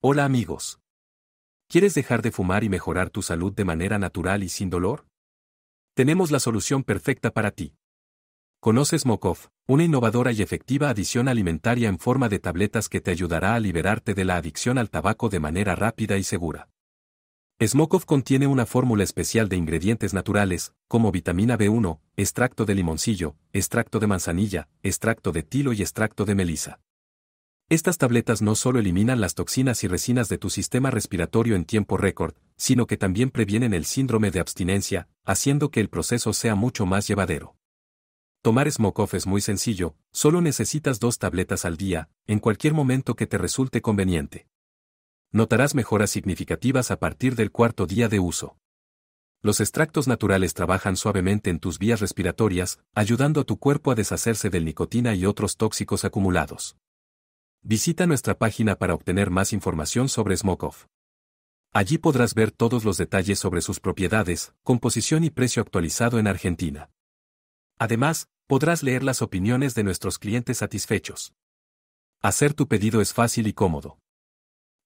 Hola amigos. ¿Quieres dejar de fumar y mejorar tu salud de manera natural y sin dolor? Tenemos la solución perfecta para ti. Conoces Mokov, una innovadora y efectiva adición alimentaria en forma de tabletas que te ayudará a liberarte de la adicción al tabaco de manera rápida y segura. Smokov contiene una fórmula especial de ingredientes naturales, como vitamina B1, extracto de limoncillo, extracto de manzanilla, extracto de tilo y extracto de melisa. Estas tabletas no solo eliminan las toxinas y resinas de tu sistema respiratorio en tiempo récord, sino que también previenen el síndrome de abstinencia, haciendo que el proceso sea mucho más llevadero. Tomar Smokoff es muy sencillo, solo necesitas dos tabletas al día, en cualquier momento que te resulte conveniente. Notarás mejoras significativas a partir del cuarto día de uso. Los extractos naturales trabajan suavemente en tus vías respiratorias, ayudando a tu cuerpo a deshacerse del nicotina y otros tóxicos acumulados. Visita nuestra página para obtener más información sobre Smokov. Allí podrás ver todos los detalles sobre sus propiedades, composición y precio actualizado en Argentina. Además, podrás leer las opiniones de nuestros clientes satisfechos. Hacer tu pedido es fácil y cómodo.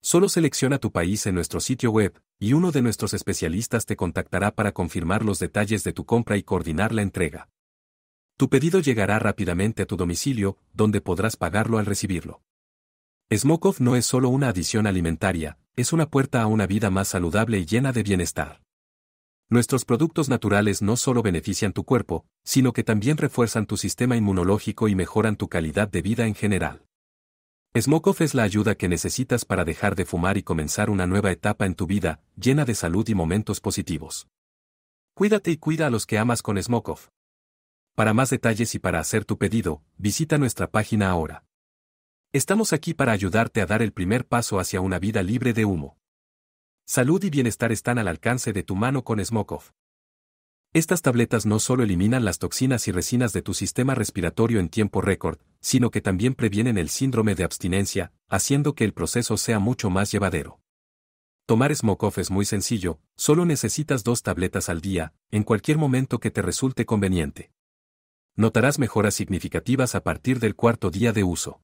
Solo selecciona tu país en nuestro sitio web, y uno de nuestros especialistas te contactará para confirmar los detalles de tu compra y coordinar la entrega. Tu pedido llegará rápidamente a tu domicilio, donde podrás pagarlo al recibirlo. Smokov no es solo una adición alimentaria, es una puerta a una vida más saludable y llena de bienestar. Nuestros productos naturales no solo benefician tu cuerpo, sino que también refuerzan tu sistema inmunológico y mejoran tu calidad de vida en general. Smokov es la ayuda que necesitas para dejar de fumar y comenzar una nueva etapa en tu vida, llena de salud y momentos positivos. Cuídate y cuida a los que amas con Smokov. Para más detalles y para hacer tu pedido, visita nuestra página ahora. Estamos aquí para ayudarte a dar el primer paso hacia una vida libre de humo. Salud y bienestar están al alcance de tu mano con Smokov. Estas tabletas no solo eliminan las toxinas y resinas de tu sistema respiratorio en tiempo récord, sino que también previenen el síndrome de abstinencia, haciendo que el proceso sea mucho más llevadero. Tomar Smokov es muy sencillo, solo necesitas dos tabletas al día, en cualquier momento que te resulte conveniente. Notarás mejoras significativas a partir del cuarto día de uso.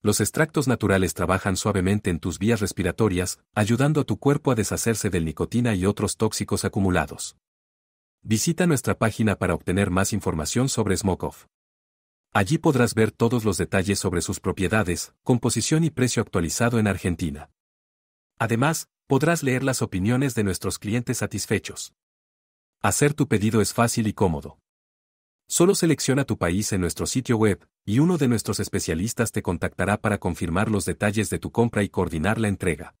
Los extractos naturales trabajan suavemente en tus vías respiratorias, ayudando a tu cuerpo a deshacerse del nicotina y otros tóxicos acumulados. Visita nuestra página para obtener más información sobre Smokov. Allí podrás ver todos los detalles sobre sus propiedades, composición y precio actualizado en Argentina. Además, podrás leer las opiniones de nuestros clientes satisfechos. Hacer tu pedido es fácil y cómodo. Solo selecciona tu país en nuestro sitio web, y uno de nuestros especialistas te contactará para confirmar los detalles de tu compra y coordinar la entrega.